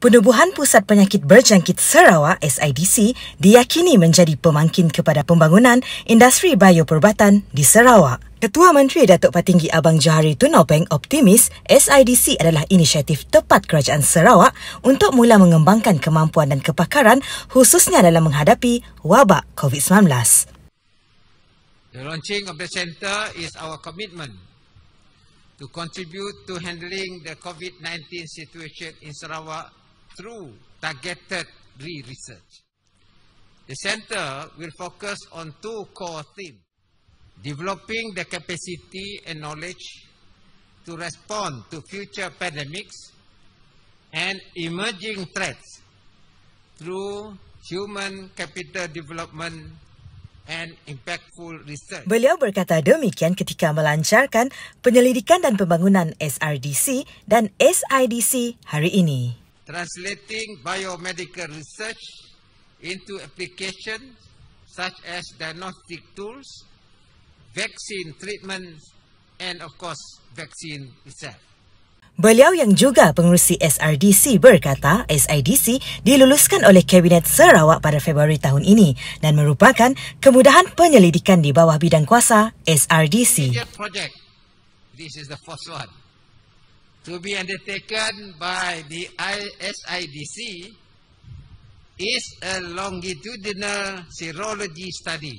Penubuhan Pusat Penyakit Berjangkit Sarawak SIDC diyakini menjadi pemangkin kepada pembangunan industri bioperubatan di Sarawak. Ketua Menteri Datuk Patinggi Abang Johari Tunopeng optimis SIDC adalah inisiatif tepat kerajaan Sarawak untuk mula mengembangkan kemampuan dan kepakaran khususnya dalam menghadapi wabak COVID-19. The launching of the center is our commitment to contribute to handling the COVID-19 situation in Sarawak through targeted research. The center will focus on two core themes, developing the capacity and knowledge to respond to future pandemics and emerging threats through human capital development and impactful research. Beliau berkata demikian ketika melancarkan penyelidikan dan pembangunan SRDC dan SIDC hari ini translating biomedical research into applications such as diagnostic tools, vaccine treatments and of course vaccine itself. Beliau yang juga pengurusi SRDC berkata SIDC diluluskan oleh Kabinet Sarawak pada Februari tahun ini dan merupakan kemudahan penyelidikan di bawah bidang kuasa SRDC. This is the first one to be undertaken by the ISIDC is a longitudinal serology study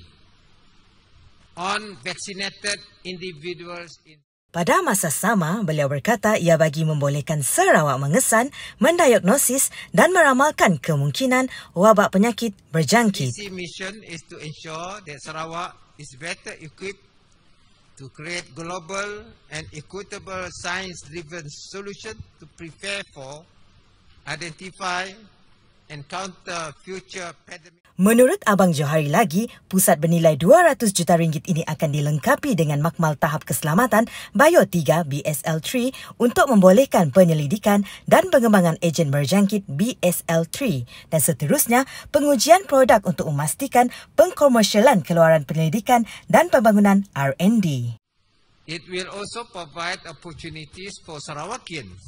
on vaccinated individuals in pada masa sama, beliau berkata ia bagi membolehkan Sarawak mengesan, mendiagnosis dan meramalkan kemungkinan wabak penyakit berjangkit. The mission is to ensure that Sarawak is better equipped to create global and equitable science-driven solutions to prepare for, identify, Menurut Abang Johari lagi, pusat bernilai 200 juta ringgit ini akan dilengkapi dengan makmal tahap keselamatan Bio 3 BSL3 untuk membolehkan penyelidikan dan pengembangan ejen berjangkit BSL3 dan seterusnya pengujian produk untuk memastikan pengkomersialan keluaran penyelidikan dan pembangunan R&D. It will also provide opportunities for Sarawakians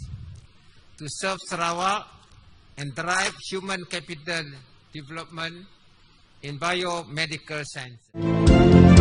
to serve Sarawak and drive human capital development in biomedical science.